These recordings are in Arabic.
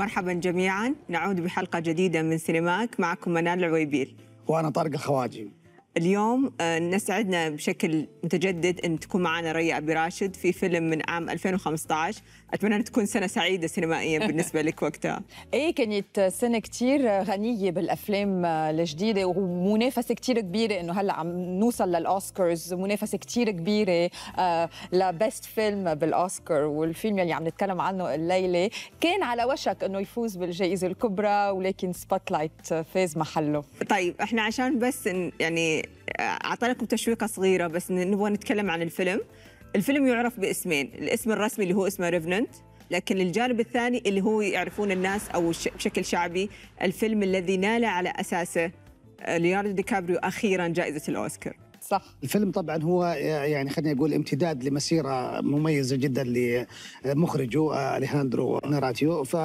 مرحبا جميعا نعود بحلقة جديدة من سينماك معكم منال العويبيل وأنا طارق الخواجي اليوم آه، نسعدنا بشكل متجدد ان تكون معنا ريا ابي راشد في فيلم من عام 2015 اتمنى ان تكون سنه سعيده سينمائيا بالنسبه لك وقتها ايه كانت سنه كثير غنيه بالافلام الجديده ومنافسه كثير كبيره انه هلا عم نوصل للاوسكارز منافسه كثير كبيره آه، لبيست فيلم بالاوسكار والفيلم اللي عم نتكلم عنه الليله كان على وشك انه يفوز بالجائزه الكبرى ولكن سبوت لايت فاز محله طيب احنا عشان بس يعني اعطيناكم تشويقه صغيره بس نبغى نتكلم عن الفيلم الفيلم يعرف باسمين الاسم الرسمي اللي هو اسمه ريفننت لكن الجانب الثاني اللي هو يعرفون الناس او بشكل شعبي الفيلم الذي نال على اساسه آه، ليوناردو دي كابريو اخيرا جائزه الاوسكار صح الفيلم طبعا هو آه، يعني خليني اقول امتداد لمسيره مميزه جدا لمخرجه آه، اليهاندرو ناراتيو ف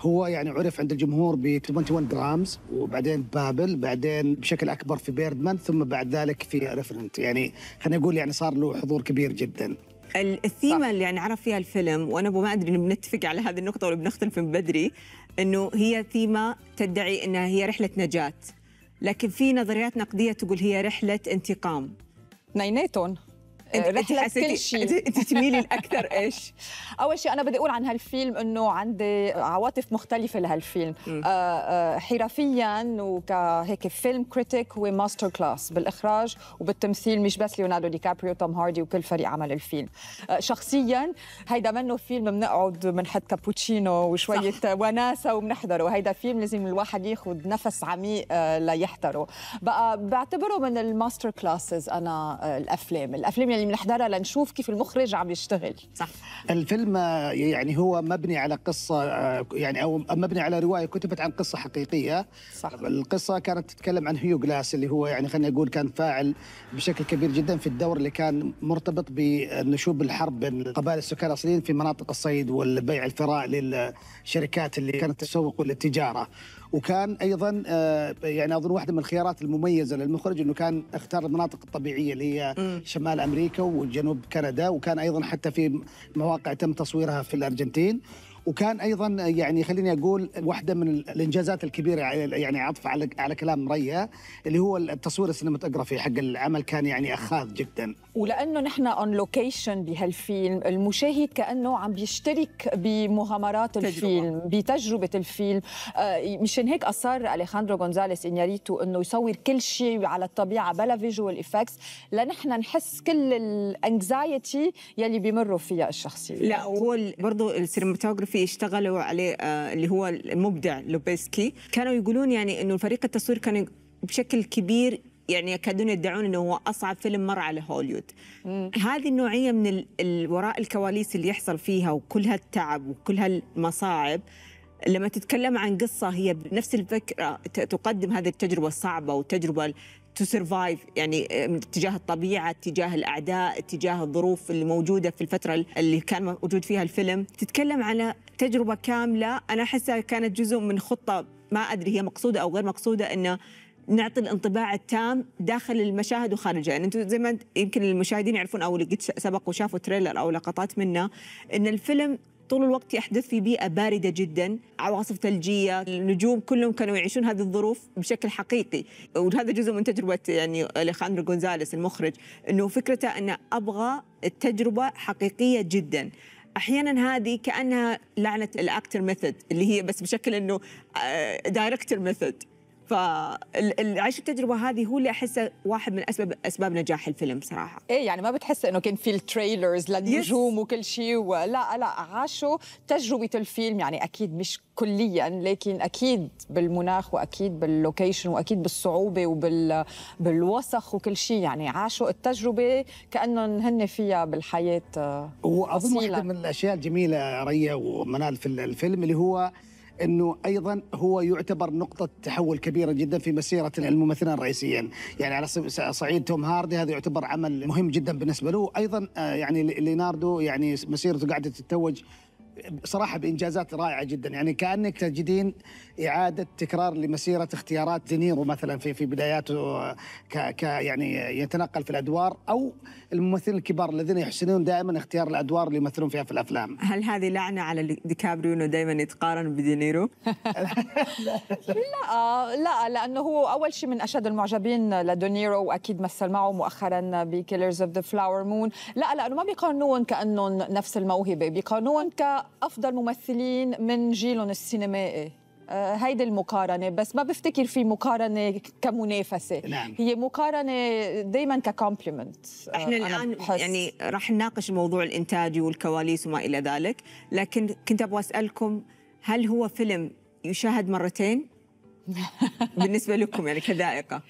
هو يعني عرف عند الجمهور ب 21 جرامز وبعدين بابل بعدين بشكل اكبر في بيردمان ثم بعد ذلك في ريفرنت يعني خلينا نقول يعني صار له حضور كبير جدا الثيمة اللي يعني عرف فيها الفيلم وأنا ما أدري بنتفق على هذه النقطة ولا بنختلف من بدري أنه هي ثيمة تدعي أنها هي رحلة نجاة لكن في نظريات نقدية تقول هي رحلة انتقام نينيتون رحله كل شيء انت تميلي الاكثر ايش؟ اول شيء انا بدي اقول عن هالفيلم انه عندي عواطف مختلفه لهالفيلم آه، آه، حرفيا وكهيك فيلم كريتيك هو ماستر كلاس بالاخراج وبالتمثيل مش بس ليوناردو دي كابريو توم هاردي وكل فريق عمل الفيلم آه، شخصيا هيدا منه فيلم بنقعد بنحط كابوتشينو وشويه صح. وناسه وبنحضره هيدا فيلم لازم الواحد ياخذ نفس عميق ليحضره بقى بعتبره من الماستر كلاسز انا الافلام الافلام اللي بنحضرها لنشوف كيف المخرج عم يشتغل صح الفيلم آه، يعني هو مبني على قصه آه، يعني او مبني على روايه كتبت عن قصه حقيقيه صح القصه كانت تتكلم عن هيو جلاس اللي هو يعني خلينا نقول كان فاعل بشكل كبير جدا في الدور اللي كان مرتبط بنشوب الحرب بين قبائل السكان الاصليين في مناطق الصيد والبيع الفراء للشركات اللي كانت تسوق للتجاره وكان ايضا آه، يعني اظن واحده من الخيارات المميزه للمخرج انه كان اختار المناطق الطبيعيه اللي هي شمال امريكا وجنوب كندا وكان ايضا حتى في مواقع تم تصويرها في الارجنتين وكان ايضا يعني خليني اقول واحده من الانجازات الكبيره يعني عطف على على كلام ريا اللي هو التصوير السينماتوجرافي حق العمل كان يعني اخاذ جدا ولانه نحن اون لوكيشن بهالفيلم المشاهد كانه عم بيشترك بمغامرات الفيلم بتجربه الفيلم آه، مشان هيك اصر اليخاندرو غونزاليس انياريتو انه يصور كل شيء على الطبيعه بلا فيجوال افكتس لنحن نحس كل الانكزايتي يلي بيمروا فيها الشخصيات لا وهو برضه السينماتوجرافي الصيفي اشتغلوا عليه آه، اللي هو المبدع لوبيسكي كانوا يقولون يعني انه فريق التصوير كان بشكل كبير يعني يكادون يدعون انه هو اصعب فيلم مر على هوليوود هذه النوعيه من وراء الكواليس اللي يحصل فيها وكل هالتعب وكل هالمصاعب لما تتكلم عن قصة هي بنفس الفكرة تقدم هذه التجربة الصعبة والتجربة تو سرفايف يعني تجاه الطبيعه تجاه الاعداء تجاه الظروف اللي موجوده في الفتره اللي كان موجود فيها الفيلم تتكلم على تجربه كامله انا احسها كانت جزء من خطه ما ادري هي مقصوده او غير مقصوده انه نعطي الانطباع التام داخل المشاهد وخارجها يعني انتم زي ما يمكن المشاهدين يعرفون او اللي قد سبق وشافوا تريلر او لقطات منه ان الفيلم طول الوقت يحدث في بيئة باردة جدا عواصف ثلجية النجوم كلهم كانوا يعيشون هذه الظروف بشكل حقيقي وهذا جزء من تجربة يعني أليخاندرو غونزاليس المخرج أنه فكرته أن أبغى التجربة حقيقية جدا احيانا هذه كانها لعنه الاكتر ميثود اللي هي بس بشكل انه دايركتر آه، ميثود فعيش التجربه هذه هو اللي احسه واحد من اسباب اسباب نجاح الفيلم صراحه ايه يعني ما بتحس انه كان في التريلرز للنجوم وكل شيء ولا لا عاشوا تجربه الفيلم يعني اكيد مش كليا لكن اكيد بالمناخ واكيد باللوكيشن واكيد بالصعوبه وبال بالوسخ وكل شيء يعني عاشوا التجربه كانهم هن فيها بالحياه آه، واظن واحده من الاشياء الجميله ريا ومنال في الفيلم اللي هو انه ايضا هو يعتبر نقطه تحول كبيره جدا في مسيره الممثلين الرئيسيين، يعني على صعيد توم هاردي هذا يعتبر عمل مهم جدا بالنسبه له، ايضا آه، يعني ليناردو يعني مسيرته قاعده تتوج صراحه بانجازات رائعه جدا يعني كانك تجدين اعاده تكرار لمسيره اختيارات دينيرو مثلا في في بداياته ك, ك يعني يتنقل في الادوار او الممثلين الكبار الذين يحسنون دائما اختيار الادوار اللي يمثلون فيها في الافلام هل هذه لعنه على ديكابريو انه دائما يتقارن بدينيرو لا لا لانه هو اول شيء من اشد المعجبين لدونيرو واكيد مثل معه مؤخرا بكيلرز اوف ذا فلاور مون لا لانه ما بيقارنون كانهم نفس الموهبه بيقارنون ك افضل ممثلين من جيلهم السينمائي آه، هيدي المقارنة بس ما بفتكر في مقارنة كمنافسة نعم. هي مقارنة دايما ككومبلمنت آه، احنا الآن بحس... يعني راح نناقش موضوع الإنتاج والكواليس وما إلى ذلك لكن كنت أبغى أسألكم هل هو فيلم يشاهد مرتين؟ بالنسبة لكم يعني كذائقة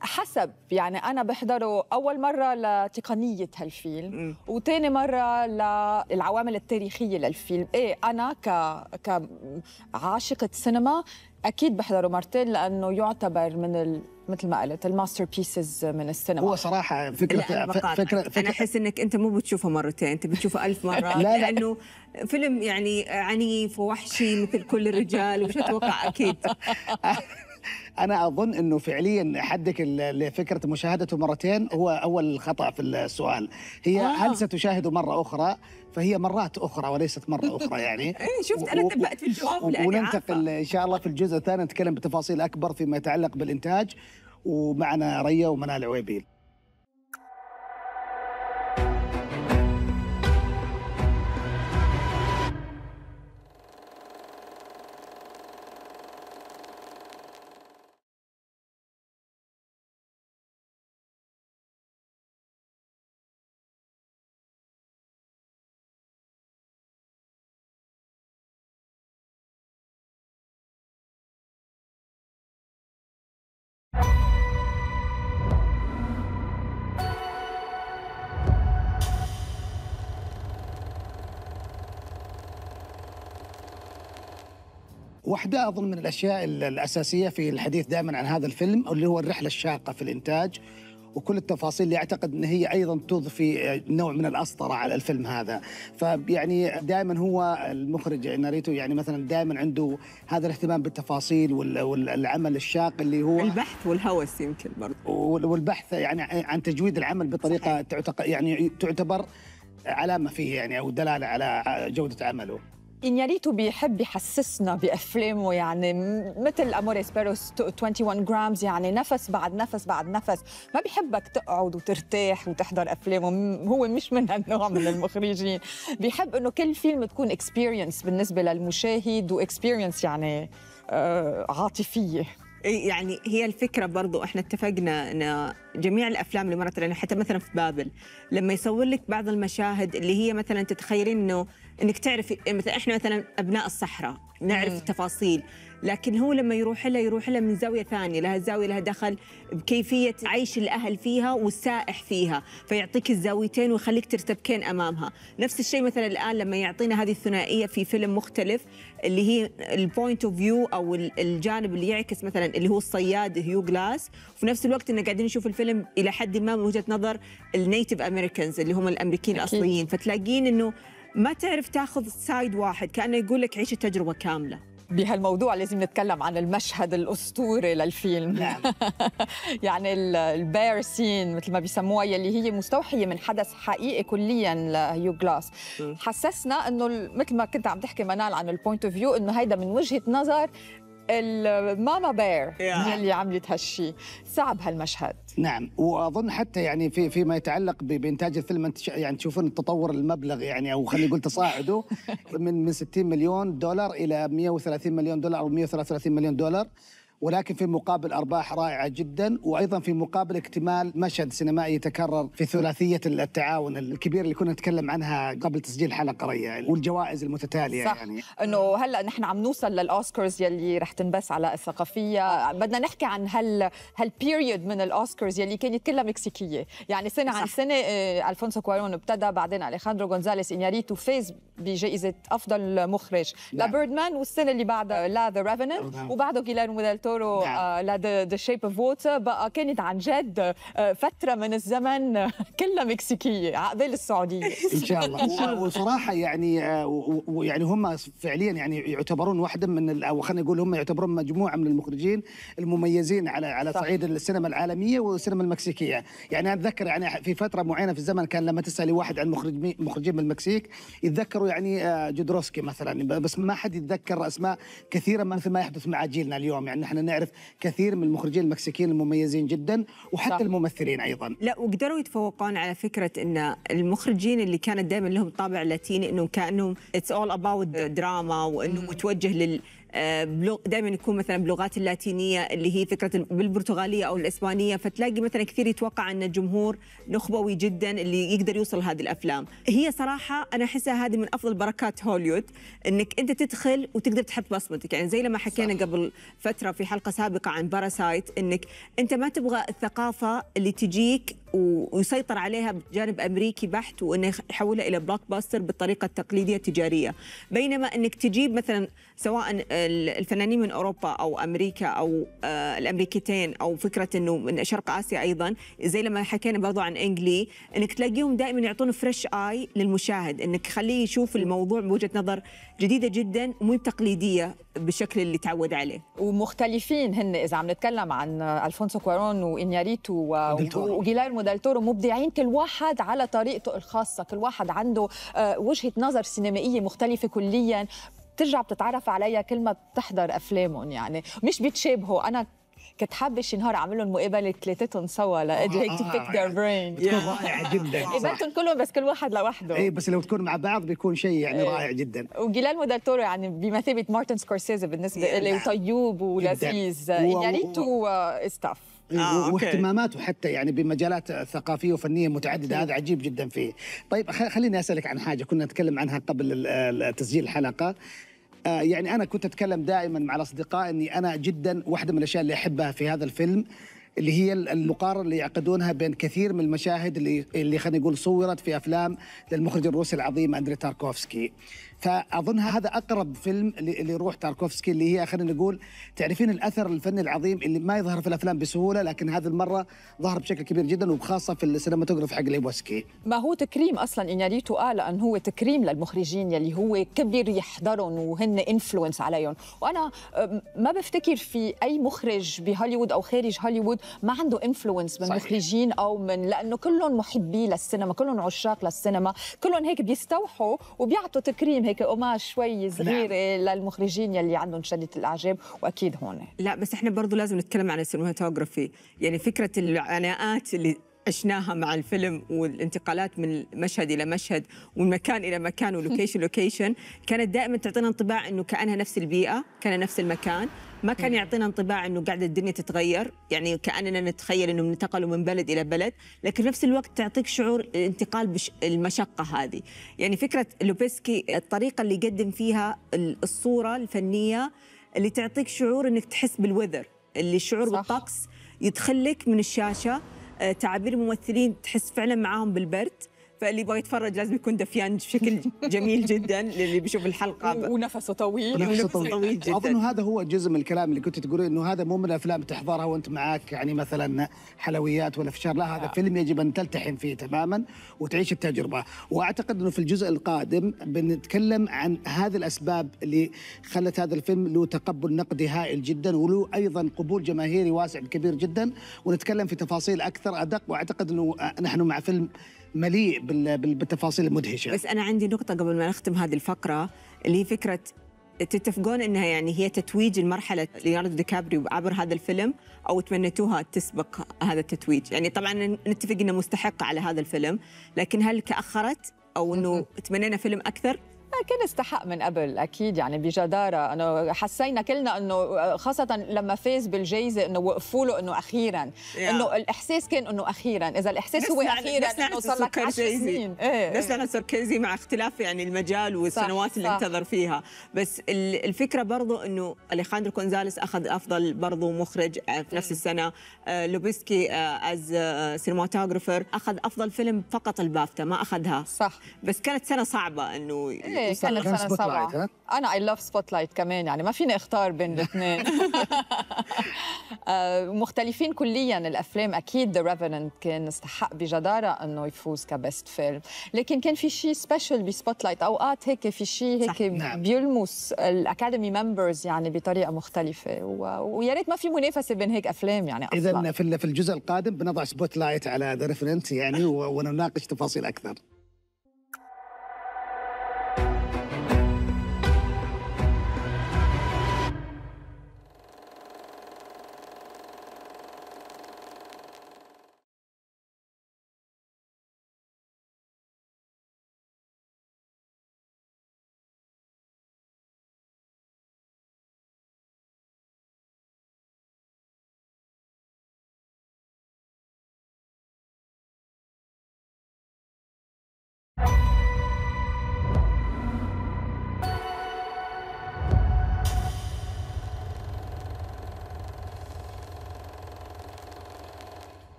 حسب يعني انا بحضره اول مره لتقنيه هالفيلم وثاني مره للعوامل التاريخيه للفيلم ايه انا ك كعاشقه سينما اكيد بحضره مرتين لانه يعتبر من ال... مثل ما قلت الماستر بيسز من السينما هو صراحه فكره فكره, فكره انا احس انك انت مو بتشوفه مرتين انت بتشوفه ألف مره لا لانه فيلم يعني عنيف ووحشي مثل كل الرجال وش اتوقع اكيد انا اظن انه فعليا حدك لفكره مشاهدته مرتين هو اول خطا في السؤال هي آه. هل ستشاهد مره اخرى فهي مرات اخرى وليست مره اخرى يعني إيه، شفت انا تبأت في الجواب وننتقل ان شاء الله في الجزء الثاني نتكلم بتفاصيل اكبر فيما يتعلق بالانتاج ومعنا ريا ومنال عويبيل واحدة أظن من الأشياء الأساسية في الحديث دائما عن هذا الفيلم اللي هو الرحلة الشاقة في الإنتاج وكل التفاصيل اللي اعتقد ان هي ايضا تضفي نوع من الاسطره على الفيلم هذا فيعني دائما هو المخرج ناريتو يعني مثلا دائما عنده هذا الاهتمام بالتفاصيل والعمل الشاق اللي هو البحث والهوس يمكن برضو والبحث يعني عن تجويد العمل بطريقه تعتقد يعني تعتبر علامه فيه يعني او دلاله على جوده عمله انياريتو بيحب يحسسنا بافلامه يعني مثل أموريس بيروس 21 جرامز يعني نفس بعد نفس بعد نفس ما بيحبك تقعد وترتاح وتحضر افلامه هو مش من هالنوع من المخرجين بيحب انه كل فيلم تكون اكسبيرينس بالنسبه للمشاهد واكسبيرينس يعني آه، عاطفيه يعني هي الفكره برضو احنا اتفقنا ان جميع الافلام اللي مرت علينا حتى مثلا في بابل لما يصور لك بعض المشاهد اللي هي مثلا تتخيلين انه انك تعرفي مثلا احنا مثلا ابناء الصحراء نعرف مم. التفاصيل لكن هو لما يروح لها يروح لها من زاويه ثانيه لها زاويه لها دخل بكيفيه عيش الاهل فيها والسائح فيها فيعطيك الزاويتين ويخليك ترتبكين امامها نفس الشيء مثلا الان لما يعطينا هذه الثنائيه في فيلم مختلف اللي هي البوينت اوف فيو او الجانب اللي يعكس مثلا اللي هو الصياد هيو جلاس وفي نفس الوقت ان قاعدين نشوف الفيلم الى حد ما من وجهه نظر النيتيف امريكانز اللي هم الامريكيين الاصليين فتلاقين انه ما تعرف تاخذ سايد واحد كانه يقول لك عيش التجربه كامله بهالموضوع لازم نتكلم عن المشهد الاسطوري للفيلم نعم. يعني البير سين مثل ما بيسموها يلي هي مستوحيه من حدث حقيقي كليا لهيو جلاس حسسنا انه مثل ما كنت عم تحكي منال عن البوينت اوف فيو انه هيدا من وجهه نظر الماما بير هي اللي عملت هالشيء صعب هالمشهد نعم واظن حتى يعني في فيما يتعلق بانتاج الفيلم انت يعني تشوفون التطور المبلغ يعني او خلينا نقول تصاعده من من 60 مليون دولار الى 130 مليون دولار او 133 مليون دولار ولكن في مقابل ارباح رائعه جدا وايضا في مقابل اكتمال مشهد سينمائي يتكرر في ثلاثيه التعاون الكبير اللي كنا نتكلم عنها قبل تسجيل حلقه ريا يعني، والجوائز المتتاليه صح. يعني انه هلا نحن عم نوصل للاوسكارز يلي رح تنبث على الثقافيه بدنا نحكي عن هال هالبيريود من الاوسكارز يلي كانت كلها مكسيكيه يعني سنه صح. عن سنه آه، الفونسو كوارون ابتدى بعدين اليخاندرو غونزاليس انياريتو فاز بجائزه افضل مخرج نعم. لا بيردمان والسنه اللي بعدها لا ذا ريفننت نعم. وبعده جيلان ديل دكتوره نعم. آه، لا ذا شيب اوف ووتر بقى كانت عن جد آه، فتره من الزمن كلها مكسيكيه عقبال السعوديه ان شاء الله وصراحه يعني آه، ويعني هم فعليا يعني يعتبرون واحده من او خلينا نقول هم يعتبرون مجموعه من المخرجين المميزين على على صعيد السينما العالميه والسينما المكسيكيه يعني اتذكر يعني في فتره معينه في الزمن كان لما تسالي واحد عن مخرج مخرجين من المكسيك يتذكروا يعني جودروسكي مثلا بس ما حد يتذكر اسماء كثيره مثل ما يحدث مع جيلنا اليوم يعني احنا نعرف كثير من المخرجين المكسيكيين المميزين جدا وحتى صح. الممثلين ايضا لا وقدروا يتفوقون على فكره ان المخرجين اللي كانت دائما لهم طابع لاتيني انه كانهم اتس اول اباوت دراما وانه متوجه لل آه، دائما يكون مثلا باللغات اللاتينيه اللي هي فكره بالبرتغاليه او الاسبانيه فتلاقي مثلا كثير يتوقع ان الجمهور نخبوي جدا اللي يقدر يوصل هذه الافلام هي صراحه انا احسها هذه من افضل بركات هوليوود انك انت تدخل وتقدر تحط بصمتك يعني زي لما حكينا صح. قبل فتره في حلقه سابقه عن باراسايت انك انت ما تبغى الثقافه اللي تجيك ويسيطر عليها بجانب امريكي بحت وانه يحولها الى بلوك باستر بالطريقه التقليديه التجاريه بينما انك تجيب مثلا سواء الفنانين من اوروبا او امريكا او آه، الامريكتين او فكره انه من شرق اسيا ايضا زي لما حكينا برضو عن انجلي انك تلاقيهم دائما يعطون فريش اي للمشاهد انك خليه يشوف الموضوع بوجهه نظر جديده جدا ومو تقليديه بالشكل اللي تعود عليه ومختلفين هن اذا عم نتكلم عن الفونسو كوارون وانياريتو وجيليرمو دالتورو مبدعين كل واحد على طريقته الخاصه كل واحد عنده آه، وجهه نظر سينمائيه مختلفه كليا بترجع بتتعرف عليها كل ما بتحضر افلامهم يعني مش بيتشابهوا انا كنت حابه شي نهار اعمل لهم مقابله ثلاثتهم سوا لاقد هيك تو بيك ذير برين رائع جدا قابلتهم إيه، كلهم بس كل واحد لوحده ايه بس لو تكون مع بعض بيكون شيء يعني إيه. رائع جدا وجلال مودالتورو يعني بمثابه مارتن سكورسيزي بالنسبه لي وطيوب ولذيذ يعني تو ستاف آه،, إيه، آه، واهتماماته حتى يعني بمجالات ثقافيه وفنيه متعدده هذا عجيب جدا فيه. طيب خليني اسالك عن حاجه كنا نتكلم عنها قبل تسجيل الحلقه آه، يعني انا كنت اتكلم دائما مع الاصدقاء اني انا جدا واحده من الاشياء اللي احبها في هذا الفيلم اللي هي المقارنه اللي يعقدونها بين كثير من المشاهد اللي اللي خلينا نقول صورت في افلام للمخرج الروسي العظيم اندري تاركوفسكي فاظن هذا اقرب فيلم لروح تاركوفسكي اللي هي خلينا نقول تعرفين الاثر الفني العظيم اللي ما يظهر في الافلام بسهوله لكن هذه المره ظهر بشكل كبير جدا وبخاصه في السينماتوجراف حق ليبوسكي ما هو تكريم اصلا انياريتو قال ان هو تكريم للمخرجين يلي هو كبر يحضرهم وهن انفلونس عليهم وانا ما بفتكر في اي مخرج بهوليوود او خارج هوليوود ما عنده انفلونس من صحيح. مخرجين او من لانه كلهم محبين للسينما كلهم عشاق للسينما كلهم هيك بيستوحوا وبيعطوا تكريم هيك هيك قماش شوي صغيره نعم. للمخرجين يلي عندهم شده الاعجاب واكيد هون لا بس احنا برضه لازم نتكلم عن السينماتوجرافي يعني فكره العناءات اللي عشناها مع الفيلم والانتقالات من مشهد الى مشهد ومن مكان الى مكان ولوكيشن لوكيشن كانت دائما تعطينا انطباع انه كانها نفس البيئه كان نفس المكان ما كان يعطينا انطباع انه قاعده الدنيا تتغير يعني كاننا نتخيل انهم انتقلوا من بلد الى بلد لكن في نفس الوقت تعطيك شعور الانتقال بش هذه يعني فكره لوبيسكي الطريقه اللي يقدم فيها الصوره الفنيه اللي تعطيك شعور انك تحس بالوذر اللي شعور صح. بالطقس يدخلك من الشاشه آه، تعابير الممثلين تحس فعلا معاهم بالبرد فاللي يبغى يتفرج لازم يكون دفيان بشكل جميل جدا للي بيشوف الحلقه ب... ونفسه طويل ونفسه طويل, طويل جدا اظن هذا هو جزء من الكلام اللي كنت تقولين انه هذا مو من الافلام تحضرها وانت معاك يعني مثلا حلويات ولا فشار لا هذا آه. فيلم يجب ان تلتحم فيه تماما وتعيش التجربه واعتقد انه في الجزء القادم بنتكلم عن هذه الاسباب اللي خلت هذا الفيلم له تقبل نقدي هائل جدا وله ايضا قبول جماهيري واسع كبير جدا ونتكلم في تفاصيل اكثر ادق واعتقد انه نحن مع فيلم مليء بالتفاصيل المدهشه بس انا عندي نقطه قبل ما نختم هذه الفقره اللي هي فكره تتفقون انها يعني هي تتويج المرحله ليوناردو دي كابريو عبر هذا الفيلم او تمنيتوها تسبق هذا التتويج يعني طبعا نتفق انه مستحق على هذا الفيلم لكن هل تاخرت او انه تمنينا فيلم اكثر كان استحق من قبل اكيد يعني بجداره انه حسينا كلنا انه خاصه لما فاز بالجائزه انه وقفوا له انه اخيرا انه الاحساس كان انه اخيرا اذا الاحساس هو اخيرا انه صار لك 10 سنين بس إيه، إيه. نفس انا سركيزي مع اختلاف يعني المجال والسنوات صح اللي صح انتظر فيها بس الفكره برضو انه اليخاندرو كونزاليس اخذ افضل برضو مخرج آه، في نفس السنه آه، لوبيسكي از آه، سينماتوجرافر اخذ افضل فيلم فقط البافتا ما اخذها صح بس كانت سنه صعبه انه إيه كان سنه سبعه انا اي لاف سبوت لايت كمان يعني ما فيني اختار بين الاثنين آه، مختلفين كليا الافلام اكيد ذا ريفيننت كان استحق بجداره انه يفوز كبيست فيلم لكن كان في شيء سبيشال بسبوت لايت اوقات هيك في شيء هيك نعم. بيلمس الاكاديمي ممبرز يعني بطريقه مختلفه و... ويا ريت ما في منافسه بين هيك افلام يعني اذا في الجزء القادم بنضع سبوت لايت على ذا ريفيننت يعني ونناقش تفاصيل اكثر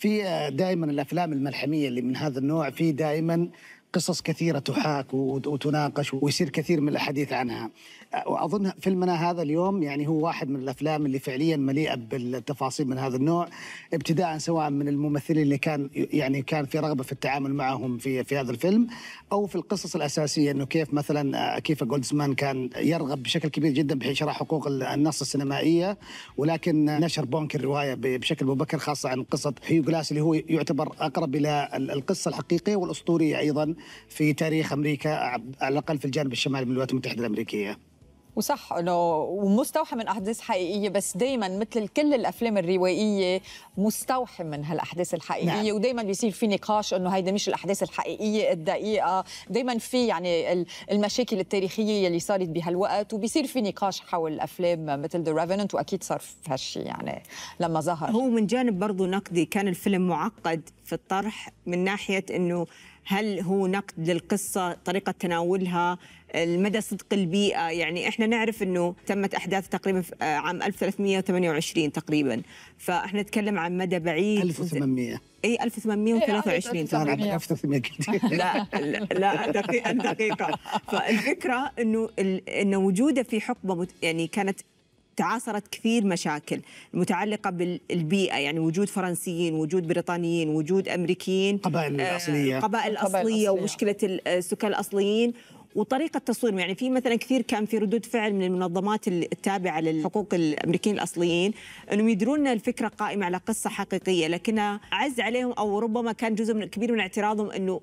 في دائما الافلام الملحميه اللي من هذا النوع في دائما قصص كثيرة تحاك وتناقش ويصير كثير من الحديث عنها وأظن فيلمنا هذا اليوم يعني هو واحد من الأفلام اللي فعليا مليئة بالتفاصيل من هذا النوع ابتداء سواء من الممثلين اللي كان يعني كان في رغبة في التعامل معهم في في هذا الفيلم أو في القصص الأساسية أنه كيف مثلا كيف جولدزمان كان يرغب بشكل كبير جدا بشراء حقوق النص السينمائية ولكن نشر بونك الرواية بشكل مبكر خاصة عن قصة هيو جلاس اللي هو يعتبر أقرب إلى القصة الحقيقية والأسطورية أيضا في تاريخ امريكا على الاقل في الجانب الشمالي من الولايات المتحده الامريكيه وصح انه ومستوحى من احداث حقيقيه بس دائما مثل كل الافلام الروائيه مستوحى من هالاحداث الحقيقيه نعم. ودائما بيصير في نقاش انه هيدا مش الاحداث الحقيقيه الدقيقه دائما في يعني المشاكل التاريخيه اللي صارت بهالوقت وبيصير في نقاش حول الافلام مثل ذا ريفننت واكيد صار هالشيء يعني لما ظهر هو من جانب برضه نقدي كان الفيلم معقد في الطرح من ناحيه انه هل هو نقد للقصة طريقة تناولها المدى صدق البيئة يعني إحنا نعرف أنه تمت أحداث تقريبا آه، عام 1328 تقريبا فإحنا نتكلم عن مدى بعيد 1800 اي 1823 تقريبا 1800 لا لا دقيقة دقيقة فالفكرة انه انه وجوده في حقبة يعني كانت تعاصرت كثير مشاكل متعلقة بالبيئة يعني وجود فرنسيين وجود بريطانيين وجود أمريكيين قبائل آه، الأصلية قبائل الأصلية ومشكلة السكان الأصليين وطريقة تصويرهم يعني في مثلا كثير كان في ردود فعل من المنظمات التابعة للحقوق الأمريكيين الأصليين أنهم يدرون أن الفكرة قائمة على قصة حقيقية لكنها عز عليهم أو ربما كان جزء من كبير من اعتراضهم أنه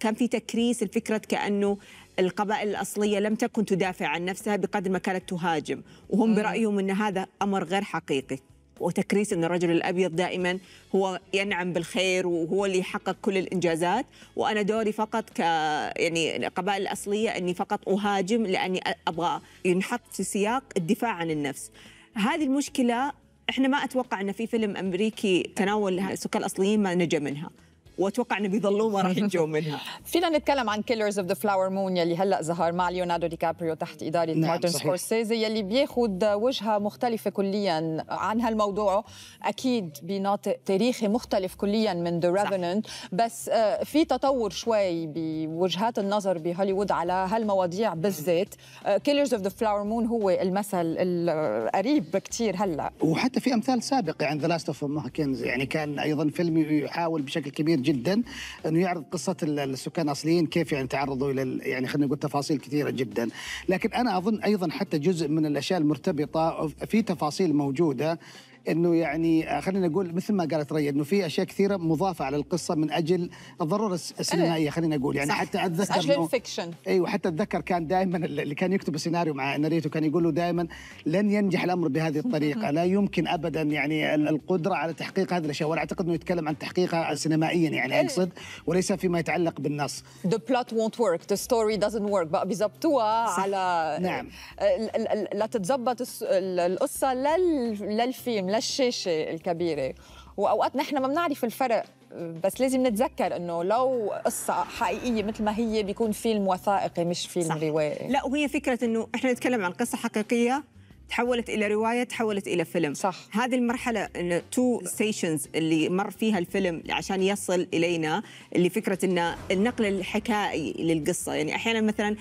كان في تكريس الفكرة كأنه القبائل الأصلية لم تكن تدافع عن نفسها بقدر ما كانت تهاجم وهم برأيهم أن هذا أمر غير حقيقي وتكريس أن الرجل الأبيض دائما هو ينعم بالخير وهو اللي يحقق كل الإنجازات وأنا دوري فقط ك يعني القبائل الأصلية أني فقط أهاجم لأني أبغى ينحط في سياق الدفاع عن النفس هذه المشكلة احنا ما اتوقع ان في فيلم امريكي تناول السكان الاصليين ما نجا منها واتوقع انه بيضلوا ما راح ينجوا منها فينا نتكلم عن كيلرز اوف ذا فلاور مون يلي هلا ظهر مع ليوناردو دي كابريو تحت اداره نعم مارتن سكورسيزي يلي بياخذ وجهه مختلفه كليا عن هالموضوع اكيد بناطق تاريخي مختلف كليا من ذا ريفننت بس آه، في تطور شوي بوجهات النظر بهوليوود على هالمواضيع بالذات كيلرز اوف ذا فلاور مون هو المثل القريب كثير هلا وحتى في امثال سابقه يعني ذا لاست اوف يعني كان ايضا فيلم يحاول بشكل كبير جدا انه يعرض قصه السكان الاصليين كيف يعني تعرضوا الى يعني خلينا نقول تفاصيل كثيره جدا، لكن انا اظن ايضا حتى جزء من الاشياء المرتبطه في تفاصيل موجوده انه يعني آه، خلينا نقول مثل ما قالت ريا انه في اشياء كثيره مضافه على القصه من اجل الضروره إيه. السينمائيه خلينا نقول يعني صح. حتى اتذكر اجل فيكشن ايوه حتى اتذكر كان دائما اللي كان يكتب السيناريو مع ناريتو كان يقول له دائما لن ينجح الامر بهذه الطريقه لا يمكن ابدا يعني القدره على تحقيق هذه الاشياء ولا اعتقد انه يتكلم عن تحقيقها سينمائيا يعني إيه. اقصد وليس فيما يتعلق بالنص The plot won't work the story doesn't work بقى بيظبطوها على نعم لتتظبط القصه للفيلم على الشاشه الكبيره واوقات نحن ما بنعرف الفرق بس لازم نتذكر انه لو قصه حقيقيه مثل ما هي بيكون فيلم وثائقي مش فيلم صح. روائي لا وهي فكره انه احنا نتكلم عن قصه حقيقيه تحولت الى روايه تحولت الى فيلم صح هذه المرحله تو ستيشنز اللي مر فيها الفيلم عشان يصل الينا اللي فكره انه النقل الحكائي للقصه يعني احيانا مثلا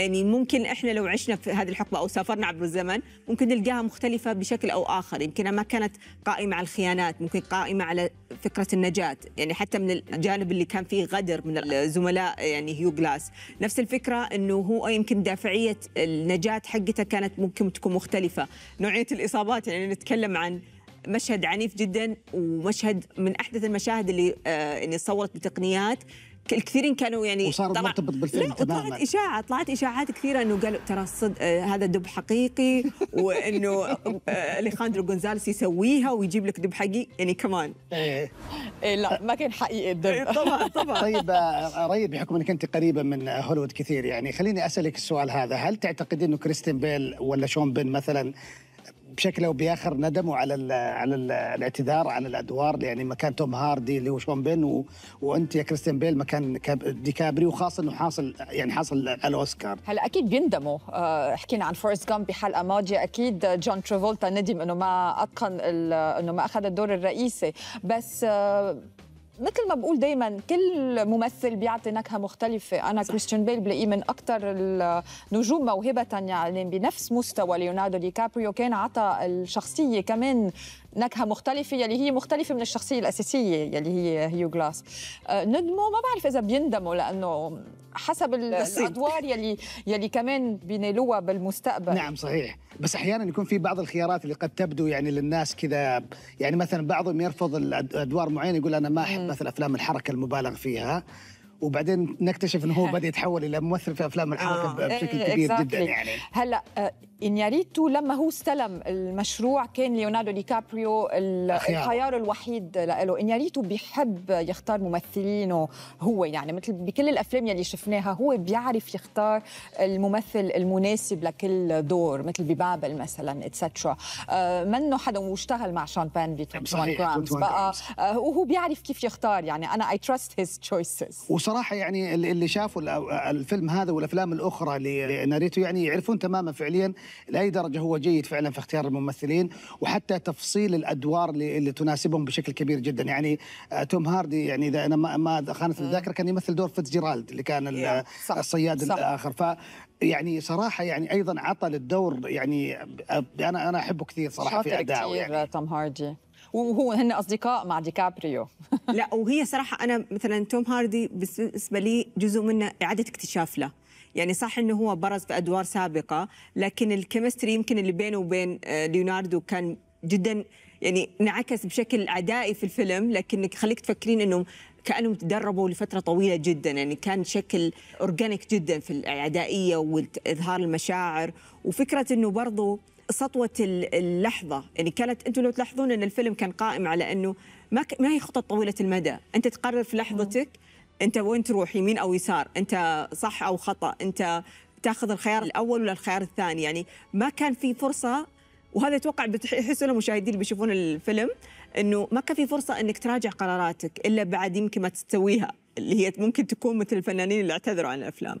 يعني ممكن احنا لو عشنا في هذه الحقبه او سافرنا عبر الزمن ممكن نلقاها مختلفه بشكل او اخر يمكن ما كانت قائمه على الخيانات ممكن قائمه على فكره النجاه يعني حتى من الجانب اللي كان فيه غدر من الزملاء يعني هيو جلاس نفس الفكره انه هو يمكن دافعيه النجاه حقته كانت ممكن تكون مختلفه نوعيه الاصابات يعني نتكلم عن مشهد عنيف جدا ومشهد من احدث المشاهد اللي آه، يعني صورت بتقنيات الكثيرين كانوا يعني وصار مرتبط بالفيلم تماما طلعت اشاعه طلعت اشاعات كثيره انه قالوا ترى الصد... آه هذا دب حقيقي وانه آه اليخاندرو جونزاليس يسويها ويجيب لك دب حقيقي يعني كمان إيه. إيه لا ما كان حقيقي الدب إيه، طبعا طبعا طيب آه، ريد بحكم انك انت قريبه من هوليوود كثير يعني خليني اسالك السؤال هذا هل تعتقدين انه كريستين بيل ولا شون بن مثلا بشكل او باخر ندموا على الـ على الـ الاعتذار عن الادوار يعني مكان توم هاردي اللي هو شون بين و... وانت يا كريستين بيل مكان دي كابري وخاصه انه حاصل يعني حاصل على الاوسكار هلا اكيد بيندموا آه، حكينا عن فورست جامب بحلقه ماضيه اكيد جون ترافولتا ندم انه ما اتقن انه ما اخذ الدور الرئيسي بس آه، مثل ما بقول دائما كل ممثل بيعطي نكهه مختلفه انا صح. كريستيان بيل بلاقيه من اكثر النجوم موهبه يعني بنفس مستوى ليوناردو دي كابريو كان عطى الشخصيه كمان نكهه مختلفه يلي هي مختلفه من الشخصيه الاساسيه يلي هي هيو جلاس آه، ندموا ما بعرف اذا بيندموا لانه حسب الادوار يلي يلي كمان بينالوها بالمستقبل نعم صحيح بس احيانا يكون في بعض الخيارات اللي قد تبدو يعني للناس كذا يعني مثلا بعضهم يرفض الادوار معينه يقول انا ما احب مثلا افلام الحركه المبالغ فيها وبعدين نكتشف انه هو بدا يتحول الى ممثل في افلام الحركه آه. بشكل إيه، كبير جدا يعني هلا آه، إنياريتو لما هو استلم المشروع كان ليوناردو دي كابريو الخيار الوحيد له إنياريتو بيحب يختار ممثلينه هو يعني مثل بكل الأفلام يلي شفناها هو بيعرف يختار الممثل المناسب لكل دور مثل ببابل مثلا اتسترا آه، منه حدا واشتغل مع شامبان في 21 طيب، جرامز بقى آه، وهو بيعرف كيف يختار يعني أنا أي trust هيز تشويسز وصراحة يعني اللي شافوا الفيلم هذا والأفلام الأخرى لناريتو يعني يعرفون تماما فعليا لاي درجه هو جيد فعلا في اختيار الممثلين وحتى تفصيل الادوار اللي, اللي تناسبهم بشكل كبير جدا يعني آه، توم هاردي يعني اذا انا ما خانت الذاكره كان يمثل دور فيتزجيرالد اللي كان الصياد صح. الاخر ف يعني صراحه يعني ايضا عطى للدور يعني انا انا احبه كثير صراحه في اداءه يعني توم هاردي وهو هن اصدقاء مع ديكابريو لا وهي صراحه انا مثلا توم هاردي بالنسبه لي جزء منه اعاده اكتشاف له يعني صح انه هو برز في ادوار سابقه لكن الكيمستري يمكن اللي بينه وبين آه، ليوناردو كان جدا يعني انعكس بشكل عدائي في الفيلم لكنك خليك تفكرين انه كانهم تدربوا لفتره طويله جدا يعني كان شكل اورجانيك جدا في العدائيه واظهار المشاعر وفكره انه برضو سطوه اللحظه يعني كانت انتم لو تلاحظون ان الفيلم كان قائم على انه ما ما هي خطط طويله المدى انت تقرر في لحظتك انت وين تروح يمين او يسار انت صح او خطا انت تاخذ الخيار الاول ولا الخيار الثاني يعني ما كان في فرصه وهذا اتوقع بتحسوا المشاهدين اللي بيشوفون الفيلم انه ما كان في فرصه انك تراجع قراراتك الا بعد يمكن ما تسويها اللي هي ممكن تكون مثل الفنانين اللي اعتذروا عن الافلام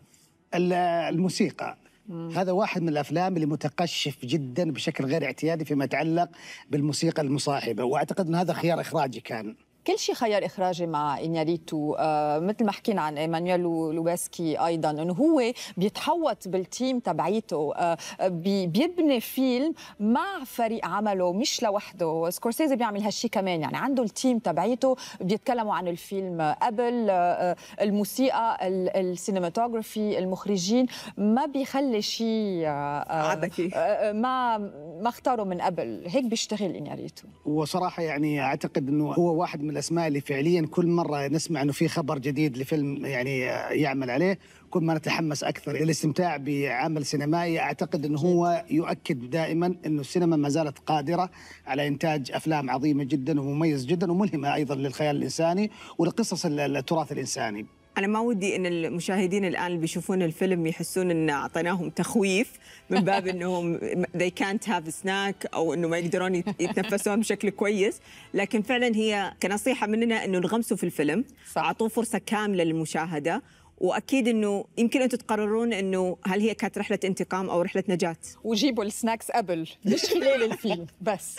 الموسيقى مم. هذا واحد من الافلام اللي متقشف جدا بشكل غير اعتيادي فيما يتعلق بالموسيقى المصاحبه واعتقد ان هذا خيار اخراجي كان كل شيء خيار اخراجي مع انياريتو آه مثل ما حكينا عن ايمانويل لوباسكي ايضا انه هو بيتحوط بالتيم تبعيته آه بي بيبني فيلم مع فريق عمله مش لوحده سكورسيزي بيعمل هالشيء كمان يعني عنده التيم تبعيته بيتكلموا عن الفيلم قبل آه, آه، الموسيقى السينماتوجرافي المخرجين ما بيخلي شيء آه،, آه،, آه ما ما اختاره من قبل هيك بيشتغل انياريتو وصراحه يعني اعتقد انه هو واحد من الاسماء اللي فعليا كل مره نسمع انه في خبر جديد لفيلم يعني يعمل عليه كل ما نتحمس اكثر للاستمتاع بعمل سينمائي اعتقد انه هو يؤكد دائما انه السينما ما زالت قادره على انتاج افلام عظيمه جدا ومميز جدا وملهمه ايضا للخيال الانساني ولقصص التراث الانساني انا ما ودي ان المشاهدين الان اللي بيشوفون الفيلم يحسون ان اعطيناهم تخويف من باب انهم they can't have snack او انه ما يقدرون يتنفسون بشكل كويس لكن فعلا هي كنصيحه مننا انه نغمسوا في الفيلم اعطوه فرصه كامله للمشاهده واكيد انه يمكن انتم تقررون انه هل هي كانت رحله انتقام او رحله نجاه وجيبوا السناكس قبل مش خلال الفيلم بس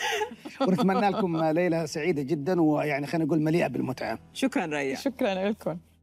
ونتمنى لكم ليله سعيده جدا ويعني خلينا نقول مليئه بالمتعه شكرا ريا شكرا لكم